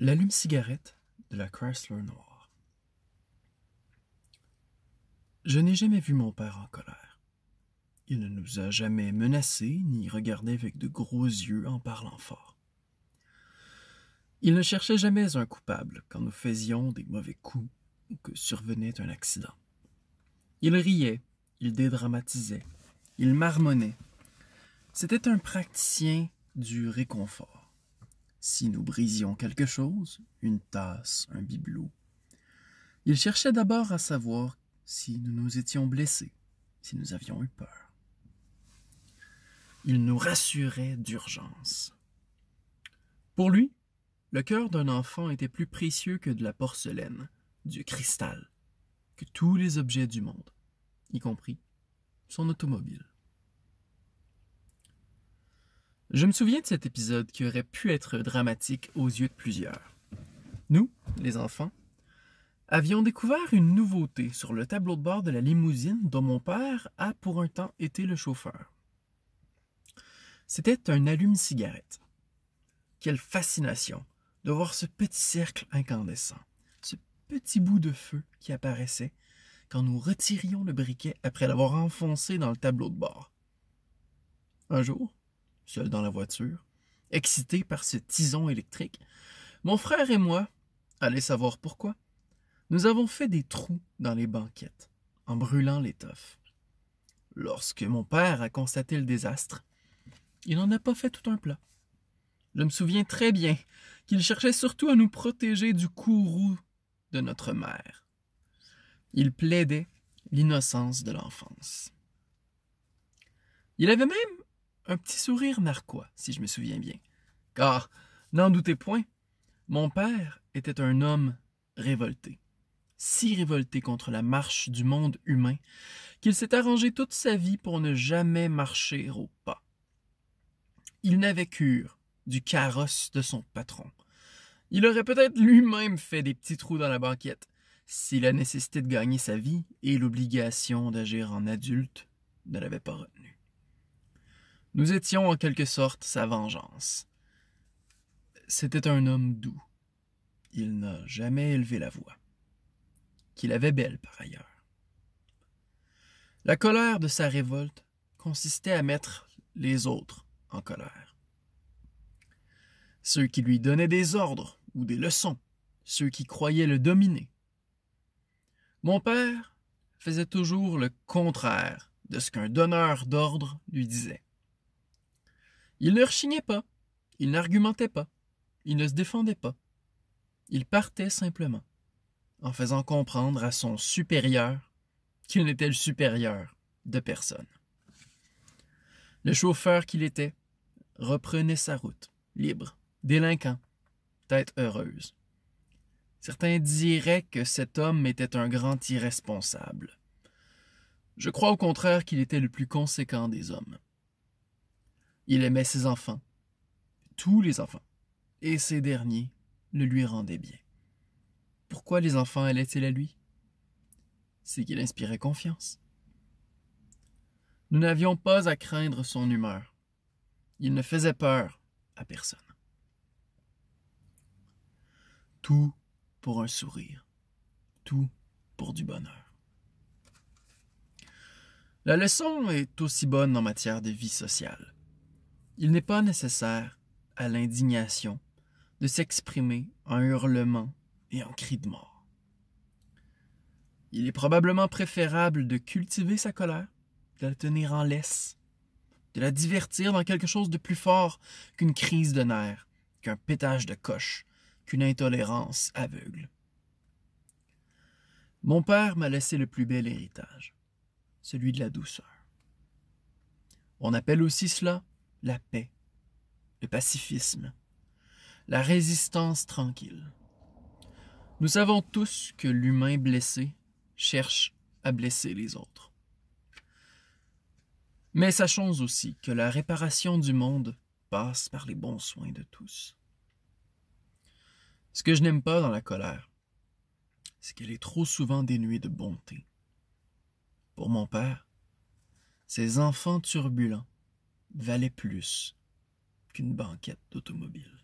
L'allume-cigarette de la Chrysler noire. Je n'ai jamais vu mon père en colère. Il ne nous a jamais menacés ni regardés avec de gros yeux en parlant fort. Il ne cherchait jamais un coupable quand nous faisions des mauvais coups ou que survenait un accident. Il riait, il dédramatisait, il marmonnait. C'était un praticien du réconfort si nous brisions quelque chose, une tasse, un bibelot. Il cherchait d'abord à savoir si nous nous étions blessés, si nous avions eu peur. Il nous rassurait d'urgence. Pour lui, le cœur d'un enfant était plus précieux que de la porcelaine, du cristal, que tous les objets du monde, y compris son automobile. Je me souviens de cet épisode qui aurait pu être dramatique aux yeux de plusieurs. Nous, les enfants, avions découvert une nouveauté sur le tableau de bord de la limousine dont mon père a pour un temps été le chauffeur. C'était un allume-cigarette. Quelle fascination de voir ce petit cercle incandescent, ce petit bout de feu qui apparaissait quand nous retirions le briquet après l'avoir enfoncé dans le tableau de bord. Un jour, seul dans la voiture, excité par ce tison électrique, mon frère et moi, allez savoir pourquoi, nous avons fait des trous dans les banquettes, en brûlant l'étoffe. Lorsque mon père a constaté le désastre, il n'en a pas fait tout un plat. Je me souviens très bien qu'il cherchait surtout à nous protéger du courroux de notre mère. Il plaidait l'innocence de l'enfance. Il avait même un petit sourire narquois, si je me souviens bien. Car, n'en doutez point, mon père était un homme révolté, si révolté contre la marche du monde humain, qu'il s'est arrangé toute sa vie pour ne jamais marcher au pas. Il n'avait cure du carrosse de son patron. Il aurait peut-être lui-même fait des petits trous dans la banquette si la nécessité de gagner sa vie et l'obligation d'agir en adulte ne l'avaient pas retenu. Nous étions en quelque sorte sa vengeance. C'était un homme doux. Il n'a jamais élevé la voix. Qu'il avait belle par ailleurs. La colère de sa révolte consistait à mettre les autres en colère. Ceux qui lui donnaient des ordres ou des leçons, ceux qui croyaient le dominer. Mon père faisait toujours le contraire de ce qu'un donneur d'ordre lui disait. Il ne rechignait pas, il n'argumentait pas, il ne se défendait pas. Il partait simplement, en faisant comprendre à son supérieur qu'il n'était le supérieur de personne. Le chauffeur qu'il était reprenait sa route, libre, délinquant, tête heureuse. Certains diraient que cet homme était un grand irresponsable. Je crois au contraire qu'il était le plus conséquent des hommes. Il aimait ses enfants, tous les enfants, et ces derniers le lui rendaient bien. Pourquoi les enfants allaient-ils à lui C'est qu'il inspirait confiance. Nous n'avions pas à craindre son humeur. Il ne faisait peur à personne. Tout pour un sourire, tout pour du bonheur. La leçon est aussi bonne en matière de vie sociale. Il n'est pas nécessaire à l'indignation de s'exprimer en hurlement et en cri de mort. Il est probablement préférable de cultiver sa colère, de la tenir en laisse, de la divertir dans quelque chose de plus fort qu'une crise de nerfs, qu'un pétage de coche, qu'une intolérance aveugle. Mon père m'a laissé le plus bel héritage, celui de la douceur. On appelle aussi cela la paix, le pacifisme, la résistance tranquille. Nous savons tous que l'humain blessé cherche à blesser les autres. Mais sachons aussi que la réparation du monde passe par les bons soins de tous. Ce que je n'aime pas dans la colère, c'est qu'elle est trop souvent dénuée de bonté. Pour mon père, ses enfants turbulents valait plus qu'une banquette d'automobile.